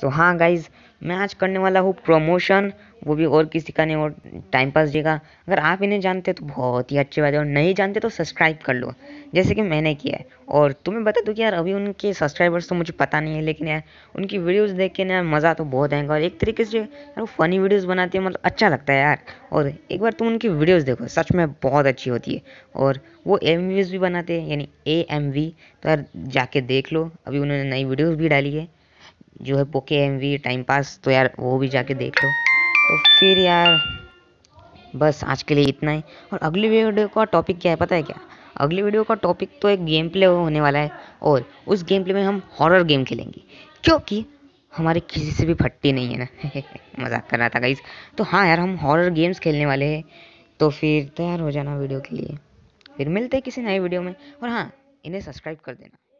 तो हाँ गाइज मैं आज करने वाला हूँ प्रमोशन वो भी और किसी का नहीं और टाइम पास देगा अगर आप इन्हें जानते तो बहुत ही अच्छी बात है और नहीं जानते तो सब्सक्राइब कर लो जैसे कि मैंने किया है और तुम्हें बता दूँ कि यार अभी उनके सब्सक्राइबर्स तो मुझे पता नहीं है लेकिन यार उनकी वीडियोस देख के ना मज़ा तो बहुत आएगा और एक तरीके से यार वो फ़नी वीडियोस बनाती है मतलब अच्छा लगता है यार और एक बार तुम उनकी वीडियोस देखो सच में बहुत अच्छी होती है और वो एम भी बनाते हैं यानी ए एम वी तो यार जाके देख लो अभी उन्होंने नई वीडियोज़ भी डाली है जो है पोके एम टाइम पास तो यार वो भी जाके देख लो तो फिर यार बस आज के लिए इतना ही और अगली वीडियो का टॉपिक क्या है पता है क्या अगली वीडियो का टॉपिक तो एक गेम प्ले होने वाला है और उस गेम प्ले में हम हॉरर गेम खेलेंगे क्योंकि हमारे किसी से भी फटती नहीं है ना मजाक कर रहा था गाइज तो हाँ यार हम हॉरर गेम्स खेलने वाले हैं तो फिर तैयार हो जाना वीडियो के लिए फिर मिलते हैं किसी नए वीडियो में और हाँ इन्हें सब्सक्राइब कर देना